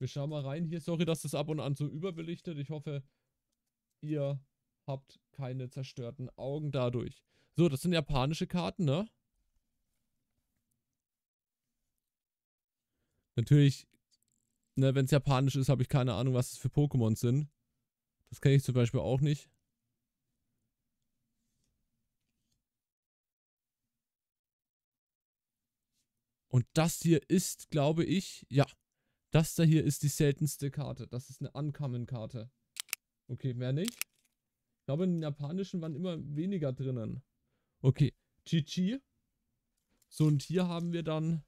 Wir schauen mal rein hier. Sorry, dass das ab und an so überbelichtet. Ich hoffe, ihr habt keine zerstörten Augen dadurch. So, das sind japanische Karten, ne? Natürlich, ne, wenn es japanisch ist, habe ich keine Ahnung, was es für Pokémon sind. Das kenne ich zum Beispiel auch nicht. Und das hier ist, glaube ich, ja, das da hier ist die seltenste Karte. Das ist eine Uncommon-Karte. Okay, mehr nicht. Ich glaube, in den japanischen waren immer weniger drinnen. Okay, GG. So, und hier haben wir dann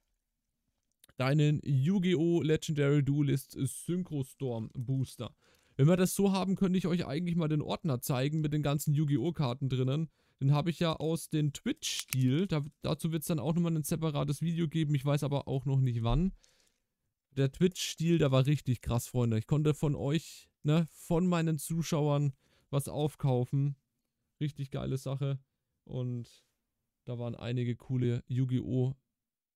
deinen Yu-Gi-Oh! Legendary Duelist Synchro Storm Booster. Wenn wir das so haben, könnte ich euch eigentlich mal den Ordner zeigen mit den ganzen Yu-Gi-Oh! Karten drinnen. Den habe ich ja aus dem Twitch-Stil. Da, dazu wird es dann auch nochmal ein separates Video geben. Ich weiß aber auch noch nicht wann der Twitch-Stil, der war richtig krass, Freunde. Ich konnte von euch, ne, von meinen Zuschauern was aufkaufen. Richtig geile Sache. Und da waren einige coole Yu-Gi-Oh!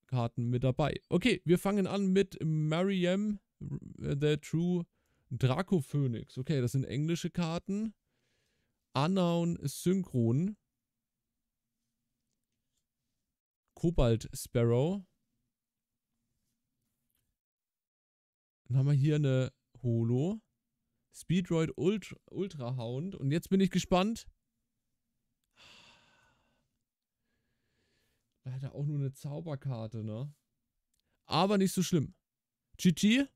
Karten mit dabei. Okay, wir fangen an mit Mariam, The äh, True Draco Phoenix. Okay, das sind englische Karten. Unknown Synchron. Kobalt Sparrow. Dann haben wir hier eine Holo. Speedroid Ultra, Ultra Hound. Und jetzt bin ich gespannt. Leider auch nur eine Zauberkarte, ne? Aber nicht so schlimm. GG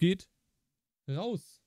geht raus.